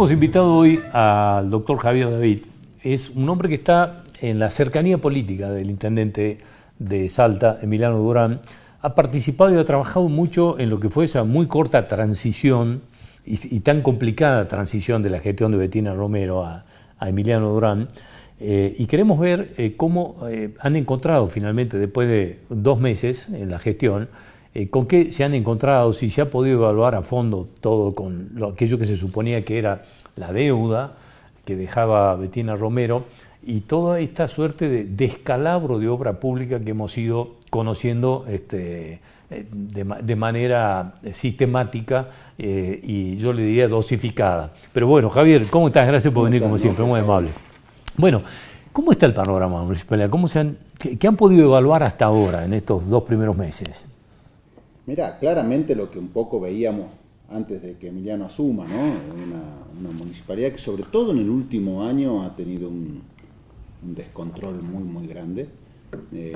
Hemos invitado hoy al doctor Javier David. Es un hombre que está en la cercanía política del intendente de Salta, Emiliano Durán. Ha participado y ha trabajado mucho en lo que fue esa muy corta transición y, tan complicada transición de la gestión de Betina Romero a, Emiliano Durán. Eh, y queremos ver eh, cómo eh, han encontrado finalmente, después de dos meses en la gestión, eh, ¿Con qué se han encontrado, si se ha podido evaluar a fondo todo con aquello que se suponía que era la deuda que dejaba Betina Romero y toda esta suerte de descalabro de obra pública que hemos ido conociendo este, eh, de, manera eh, sistemática y yo le diría dosificada? Pero bueno, Javier, ¿cómo estás? Gracias por venir como siempre, muy amable. Bueno, ¿cómo está el panorama municipal? ¿Cómo se han, ¿Qué han podido evaluar hasta ahora en estos dos primeros meses? Mira, claramente lo que un poco veíamos antes de que Emiliano asuma, ¿no? Una, municipalidad que sobre todo en el último año ha tenido un, descontrol muy, muy grande, eh,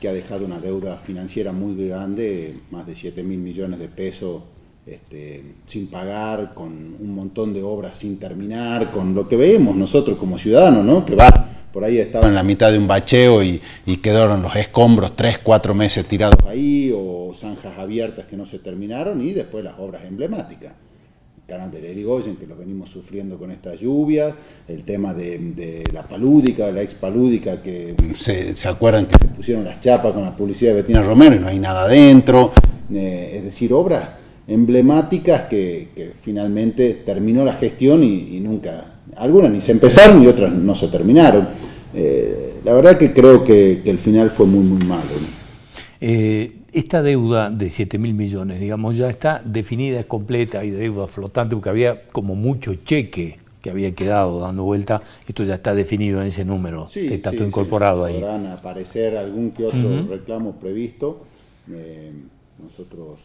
que ha dejado una deuda financiera muy grande, más de 7 mil millones de pesos este, sin pagar, con un montón de obras sin terminar, con lo que vemos nosotros como ciudadanos, ¿no? Que va por ahí estaban en la mitad de un bacheo y, quedaron los escombros tres, cuatro meses tirados ahí, o zanjas abiertas que no se terminaron, y después las obras emblemáticas. El canal de Erigoyen, que lo venimos sufriendo con esta lluvia, el tema de, la palúdica, la palúdica que se, acuerdan que se pusieron las chapas con la publicidad de Betina Romero y no hay nada adentro, eh, es decir, obras emblemáticas que, finalmente terminó la gestión y nunca algunas ni se empezaron y otras no se terminaron. Eh, la verdad que creo que, el final fue muy, muy malo. Eh, esta deuda de 7 mil millones, digamos, ya está definida, es completa, hay deuda flotante, porque había como mucho cheque que había quedado dando vuelta, esto ya está definido en ese número, está todo incorporado sí, van a aparecer algún que otro reclamo previsto. Eh, nosotros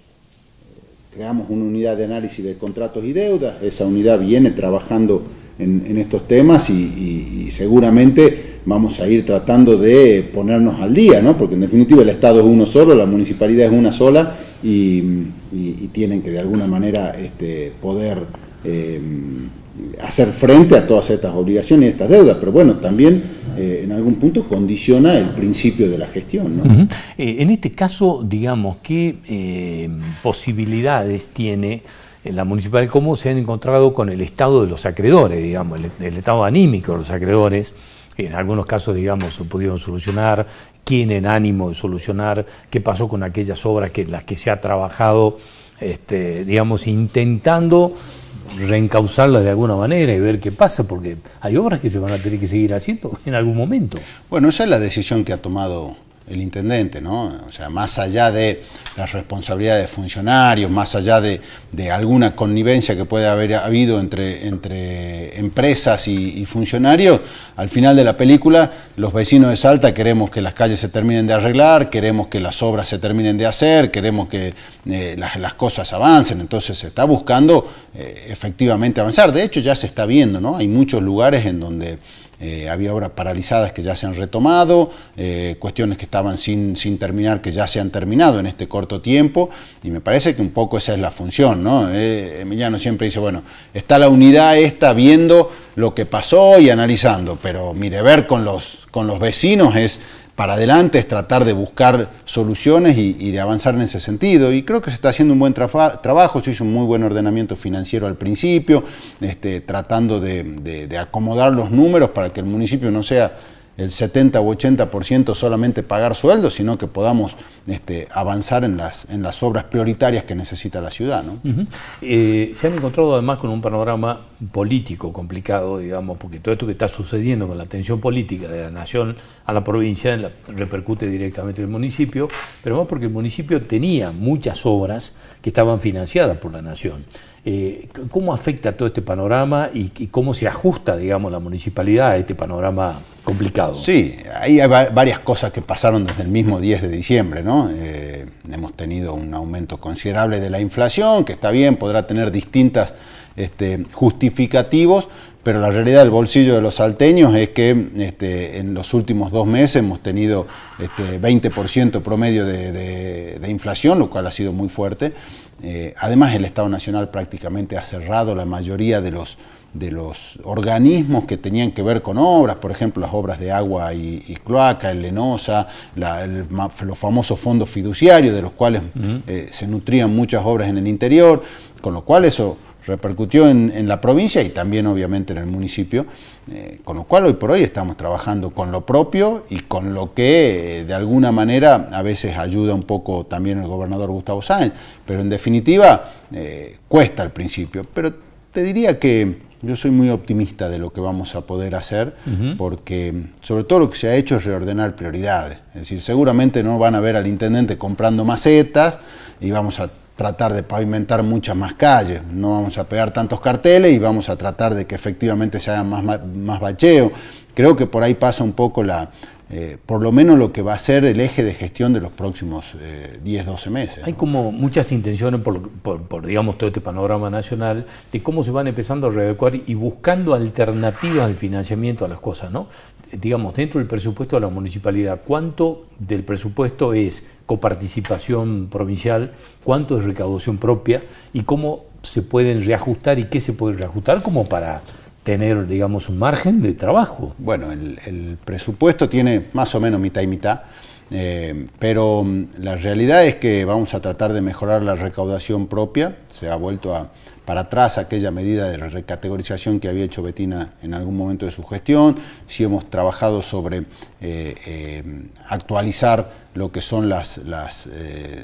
creamos una unidad de análisis de contratos y deudas, esa unidad viene trabajando en, estos temas y, seguramente vamos a ir tratando de ponernos al día, ¿no? porque en definitiva el Estado es uno solo, la municipalidad es una sola y, tienen que de alguna manera este, poder eh, hacer frente a todas estas obligaciones y estas deudas, pero bueno, también eh, en algún punto condiciona el principio de la gestión. Eh, en este caso, digamos, ¿qué posibilidades tiene? en la municipal cómo se han encontrado con el estado de los acreedores, digamos, el, estado anímico de los acreedores, que en algunos casos, digamos, se pudieron solucionar, en ánimo de solucionar, qué pasó con aquellas obras que las que se ha trabajado, este, digamos, intentando reencauzarlas de alguna manera y ver qué pasa, porque hay obras que se van a tener que seguir haciendo en algún momento. Bueno, esa es la decisión que ha tomado el intendente, ¿no? O sea, más allá de las responsabilidades de funcionarios, más allá de, alguna connivencia que puede haber habido entre, entre empresas y, funcionarios, al final de la película, los vecinos de Salta queremos que las calles se terminen de arreglar, queremos que las obras se terminen de hacer, queremos que eh, las, cosas avancen, entonces se está buscando eh, efectivamente avanzar. De hecho, ya se está viendo, ¿no? Hay muchos lugares en donde eh, había obras paralizadas que ya se han retomado, eh, cuestiones que estaban sin, sin, terminar que ya se han terminado en este corto tiempo, y me parece que un poco esa es la función, ¿no? Eh, Emiliano siempre dice, bueno, está la unidad esta viendo lo que pasó y analizando, pero mi deber con los, con los vecinos es para adelante es tratar de buscar soluciones y, de avanzar en ese sentido. Y creo que se está haciendo un buen trabajo, se hizo un muy buen ordenamiento financiero al principio, este, tratando de acomodar los números para que el municipio no sea el 70 u 80% solamente pagar sueldos, sino que podamos este, avanzar en las, en las obras prioritarias que necesita la ciudad. ¿no? Eh, se han encontrado además con un panorama político complicado, digamos, porque todo esto que está sucediendo con la tensión política de la nación a la provincia repercute directamente en el municipio, pero más porque el municipio tenía muchas obras que estaban financiadas por la nación. Eh, ¿Cómo afecta todo este panorama y, cómo se ajusta, digamos, la municipalidad a este panorama complicado? Sí, hay varias cosas que pasaron desde el mismo 10 de diciembre, ¿no? Eh, hemos tenido un aumento considerable de la inflación, que está bien, podrá tener distintas este, justificativos, pero la realidad del bolsillo de los salteños es que este, en los últimos dos meses hemos tenido este, 20% promedio de, inflación, lo cual ha sido muy fuerte, eh, además, el Estado Nacional prácticamente ha cerrado la mayoría de los, de los organismos que tenían que ver con obras, por ejemplo, las obras de agua y, cloaca, el Lenosa, los famosos fondos fiduciarios de los cuales eh, se nutrían muchas obras en el interior, con lo cual eso repercutió en, la provincia y también obviamente en el municipio, eh, con lo cual hoy por hoy estamos trabajando con lo propio y con lo que eh, de alguna manera a veces ayuda un poco también el gobernador Gustavo Sáenz, pero en definitiva eh, cuesta al principio, pero te diría que yo soy muy optimista de lo que vamos a poder hacer, porque mm, sobre todo lo que se ha hecho es reordenar prioridades. Es decir, seguramente no van a ver al intendente comprando macetas y vamos a tratar de pavimentar muchas más calles, no vamos a pegar tantos carteles y vamos a tratar de que efectivamente se haga más, más bacheo. Creo que por ahí pasa un poco la, eh, por lo menos lo que va a ser el eje de gestión de los próximos 10, eh, 12 meses. Hay como muchas intenciones por, digamos, todo este panorama nacional de cómo se van empezando a readecuar y buscando alternativas de financiamiento a las cosas, ¿no? Digamos, dentro del presupuesto de la municipalidad, ¿cuánto del presupuesto es coparticipación provincial, cuánto es recaudación propia y cómo se pueden reajustar y qué se puede reajustar como para tener, digamos, un margen de trabajo. Bueno, el, presupuesto tiene más o menos mitad y mitad, eh, pero mm, la realidad es que vamos a tratar de mejorar la recaudación propia. Se ha vuelto a, para atrás aquella medida de recategorización que había hecho Betina en algún momento de su gestión. si hemos trabajado sobre eh, eh, actualizar lo que son las,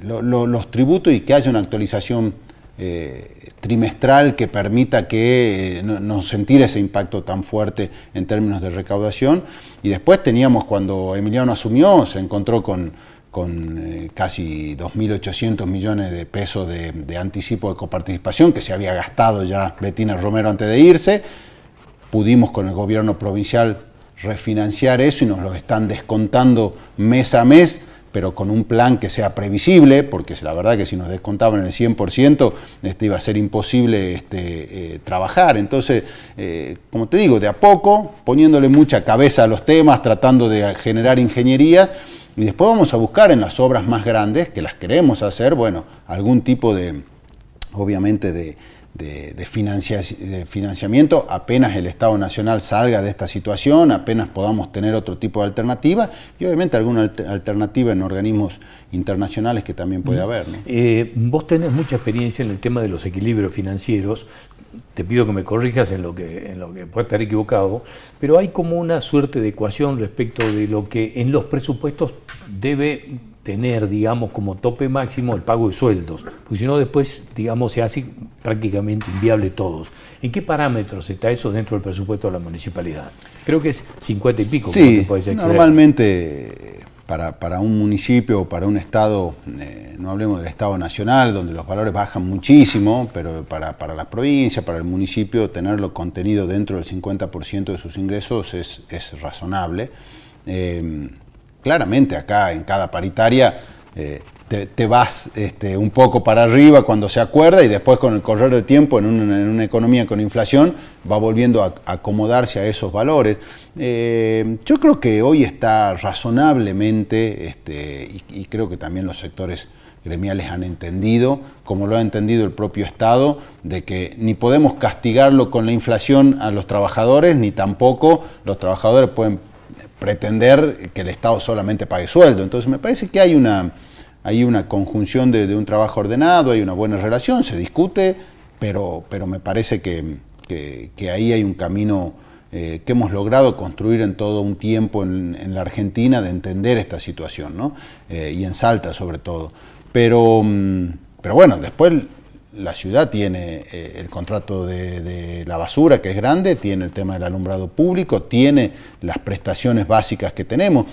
los tributos y que haya una actualización eh, trimestral que permita que eh, no, sentir ese impacto tan fuerte en términos de recaudación. Y después teníamos, cuando Emiliano asumió, se encontró con, con eh, casi 2.800 millones de pesos de, de anticipo de coparticipación que se había gastado ya Betina Romero antes de irse. Pudimos con el gobierno provincial refinanciar eso y nos lo están descontando mes a mes pero con un plan que sea previsible, porque la verdad que si nos descontaban el 100%, este, iba a ser imposible este, eh, trabajar. Entonces, eh, como te digo, de a poco, poniéndole mucha cabeza a los temas, tratando de generar ingeniería, y después vamos a buscar en las obras más grandes, que las queremos hacer, bueno, algún tipo de, obviamente, de de, financiamiento, apenas el Estado Nacional salga de esta situación, apenas podamos tener otro tipo de alternativa y obviamente alguna alternativa en organismos internacionales que también puede haber. Eh, vos tenés mucha experiencia en el tema de los equilibrios financieros, te pido que me corrijas en lo que, en lo que estar equivocado, pero hay como una suerte de ecuación respecto de lo que en los presupuestos debe tener, digamos, como tope máximo el pago de sueldos, porque si no después, digamos, se hace prácticamente inviable todos. ¿En qué parámetros está eso dentro del presupuesto de la municipalidad? Creo que es 50 y pico. Sí, normalmente para, un municipio o para un estado, eh, no hablemos del estado nacional, donde los valores bajan muchísimo, pero para, para las provincias, para el municipio, tenerlo contenido dentro del 50% de sus ingresos es, es razonable. Eh, claramente acá en cada paritaria eh, te, vas este, un poco para arriba cuando se acuerda y después con el correr del tiempo en una, economía con inflación va volviendo a, acomodarse a esos valores. Eh, yo creo que hoy está razonablemente, este, y, creo que también los sectores gremiales han entendido, como lo ha entendido el propio Estado, de que ni podemos castigarlo con la inflación a los trabajadores, ni tampoco los trabajadores pueden pretender que el Estado solamente pague sueldo. Entonces me parece que hay una, hay una conjunción de, un trabajo ordenado, hay una buena relación, se discute, pero, pero me parece que, ahí hay un camino eh, que hemos logrado construir en todo un tiempo en, la Argentina de entender esta situación, ¿no? Eh, y en Salta sobre todo. Pero, mm, pero bueno, después la ciudad tiene eh, el contrato de, la basura, que es grande, tiene el tema del alumbrado público, tiene las prestaciones básicas que tenemos.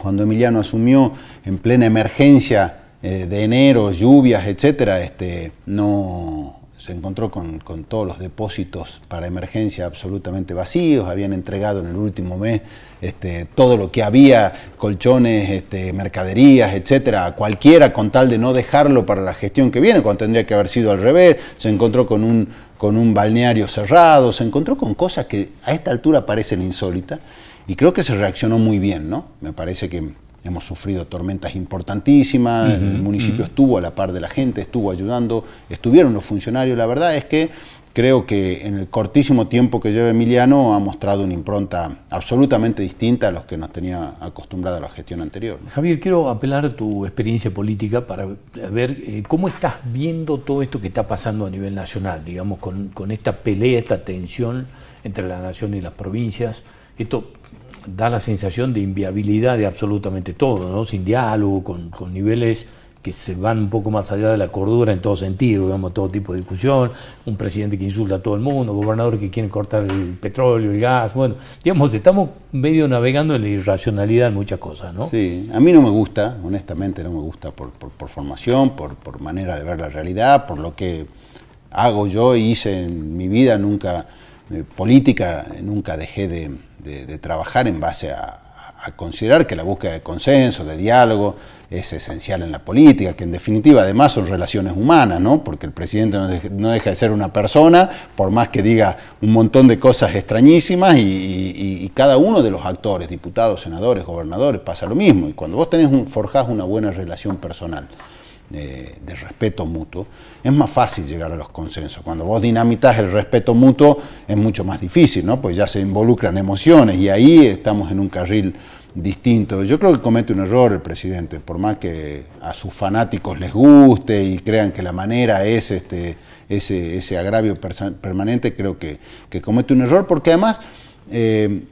Cuando Emiliano asumió en plena emergencia eh, de enero, lluvias, etcétera, este, no, se encontró con, todos los depósitos para emergencia absolutamente vacíos, habían entregado en el último mes este, todo lo que había, colchones, este, mercaderías, etcétera, a cualquiera con tal de no dejarlo para la gestión que viene, cuando tendría que haber sido al revés, se encontró con un, con un balneario cerrado, se encontró con cosas que a esta altura parecen insólitas y creo que se reaccionó muy bien, ¿no? Me parece que hemos sufrido tormentas importantísimas, el municipio estuvo a la par de la gente, estuvo ayudando, estuvieron los funcionarios, la verdad es que creo que en el cortísimo tiempo que lleva Emiliano ha mostrado una impronta absolutamente distinta a los que nos tenía acostumbrada la gestión anterior. Javier, quiero apelar a tu experiencia política para ver eh, cómo estás viendo todo esto que está pasando a nivel nacional, digamos, con, esta pelea, esta tensión entre la nación y las provincias da la sensación de inviabilidad de absolutamente todo, ¿no? sin diálogo, con, niveles que se van un poco más allá de la cordura en todo sentido, digamos, todo tipo de discusión, un presidente que insulta a todo el mundo, gobernador que quieren cortar el petróleo, el gas, bueno, digamos, estamos medio navegando en la irracionalidad en muchas cosas, ¿no? Sí, a mí no me gusta, honestamente no me gusta por, formación, por, por manera de ver la realidad, por lo que hago yo y hice en mi vida, nunca eh, política nunca dejé de, trabajar en base a, considerar que la búsqueda de consenso, de diálogo, es esencial en la política, que en definitiva además son relaciones humanas, ¿no? Porque el presidente no deja, de ser una persona, por más que diga un montón de cosas extrañísimas, y, cada uno de los actores, diputados, senadores, gobernadores, pasa lo mismo. Y cuando vos tenés un, forjás una buena relación personal de, respeto mutuo, es más fácil llegar a los consensos. Cuando vos dinamitas el respeto mutuo es mucho más difícil, ¿no? Pues ya se involucran emociones y ahí estamos en un carril distinto. Yo creo que comete un error el presidente, por más que a sus fanáticos les guste y crean que la manera es este, ese, agravio permanente, creo que, comete un error, porque además, eh,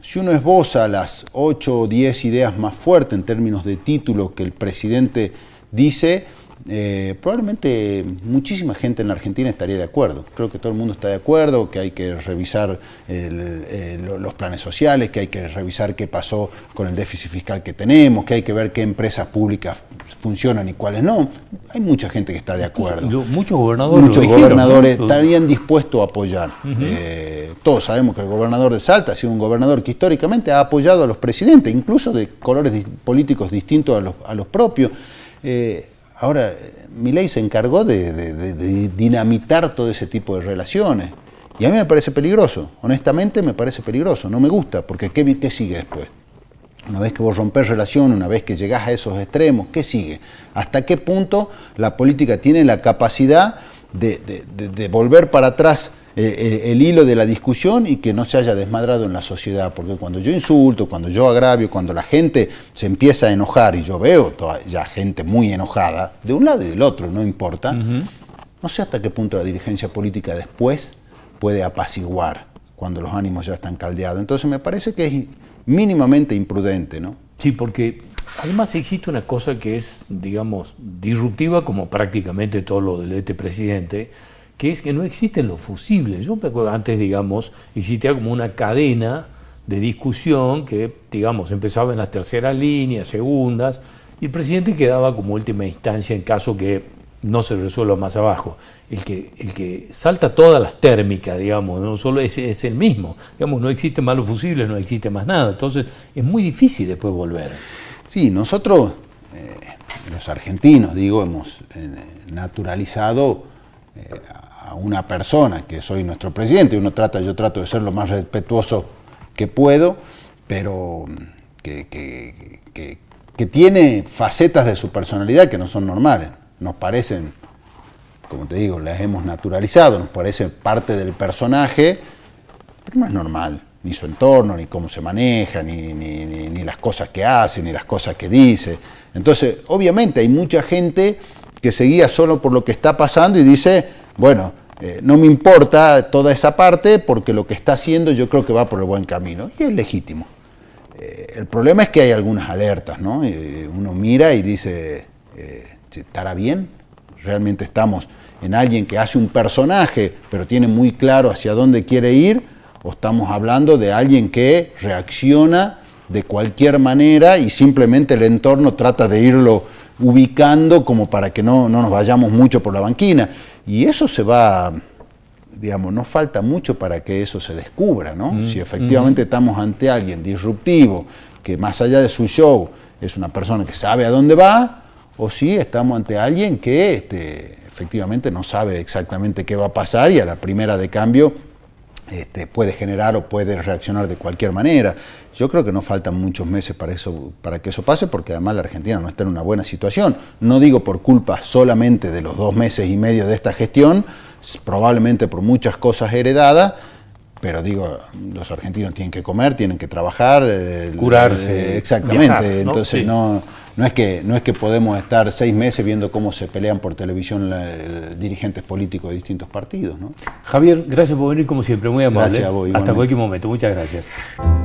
si uno esboza las 8 o 10 ideas más fuertes en términos de título que el presidente dice, eh, probablemente muchísima gente en la Argentina estaría de acuerdo. Creo que todo el mundo está de acuerdo, que hay que revisar los planes sociales, que hay que revisar qué pasó con el déficit fiscal que tenemos, que hay que ver qué empresas públicas funcionan y cuáles no. Hay mucha gente que está de acuerdo. muchos gobernadores, gobernadores estarían dispuestos a apoyar. Eh, todos sabemos que el gobernador de Salta ha sido un gobernador que históricamente ha apoyado a los presidentes, incluso de colores políticos distintos a los, a los propios. Eh, ahora, eh, Milei se encargó de, dinamitar todo ese tipo de relaciones. Y a mí me parece peligroso, honestamente me parece peligroso, no me gusta, porque ¿qué, qué sigue después? Una vez que vos rompes relación, una vez que llegás a esos extremos, ¿qué sigue? ¿Hasta qué punto la política tiene la capacidad de volver para atrás eh, eh, el, hilo de la discusión y que no se haya desmadrado en la sociedad, porque cuando yo insulto, cuando yo agravio, cuando la gente se empieza a enojar, y yo veo toda, ya gente muy enojada, de un lado y del otro, no importa, no sé hasta qué punto la dirigencia política después puede apaciguar cuando los ánimos ya están caldeados. Entonces me parece que es mínimamente imprudente, ¿no? Sí, porque además existe una cosa que es, digamos, disruptiva como prácticamente todo lo del este presidente, que es que no existen los fusibles. Yo me acuerdo, antes, digamos, existía como una cadena de discusión que, digamos, empezaba en las terceras líneas, segundas, y el presidente quedaba como última instancia en caso que no se resuelva más abajo. El que, el que salta todas las térmicas, digamos, no solo es, es el mismo. Digamos, no existen más los fusibles, no existe más nada. Entonces, es muy difícil después volver. Sí, nosotros, eh, los argentinos, digo, hemos eh, naturalizado eh, a una persona que soy nuestro presidente, uno trata, yo trato de ser lo más respetuoso que puedo, pero mm, que, tiene facetas de su personalidad que no son normales, nos parecen, como te digo, las hemos naturalizado, nos parece parte del personaje, pero no es normal ni su entorno, ni cómo se maneja, ni, ni, ni, las cosas que hace, ni las cosas que dice. Entonces, obviamente hay mucha gente que se guía solo por lo que está pasando y dice, bueno, eh, no me importa toda esa parte porque lo que está haciendo yo creo que va por el buen camino y es legítimo. Eh, el problema es que hay algunas alertas, ¿no? Eh, uno mira y dice, ¿estará bien? Realmente estamos en alguien que hace un personaje, pero tiene muy claro hacia dónde quiere ir, o estamos hablando de alguien que reacciona de cualquier manera y simplemente el entorno trata de irlo ubicando como para que no, no nos vayamos mucho por la banquina. Y eso se va, digamos, no falta mucho para que eso se descubra, ¿no? Mm, si efectivamente mm. estamos ante alguien disruptivo, que más allá de su show es una persona que sabe a dónde va, o si estamos ante alguien que este, efectivamente no sabe exactamente qué va a pasar y a la primera de cambio este, puede generar o puede reaccionar de cualquier manera. Yo creo que no faltan muchos meses para, eso, para que eso pase, porque además la Argentina no está en una buena situación. No digo por culpa solamente de los dos meses y medio de esta gestión, probablemente por muchas cosas heredadas, pero digo, los argentinos tienen que comer, tienen que trabajar, eh, curarse, eh, exactamente. Entonces no no es, que, no es que podemos estar seis meses viendo cómo se pelean por televisión dirigentes políticos de distintos partidos. Javier, gracias por venir como siempre, muy amable. a vos, Hasta cualquier momento, muchas gracias.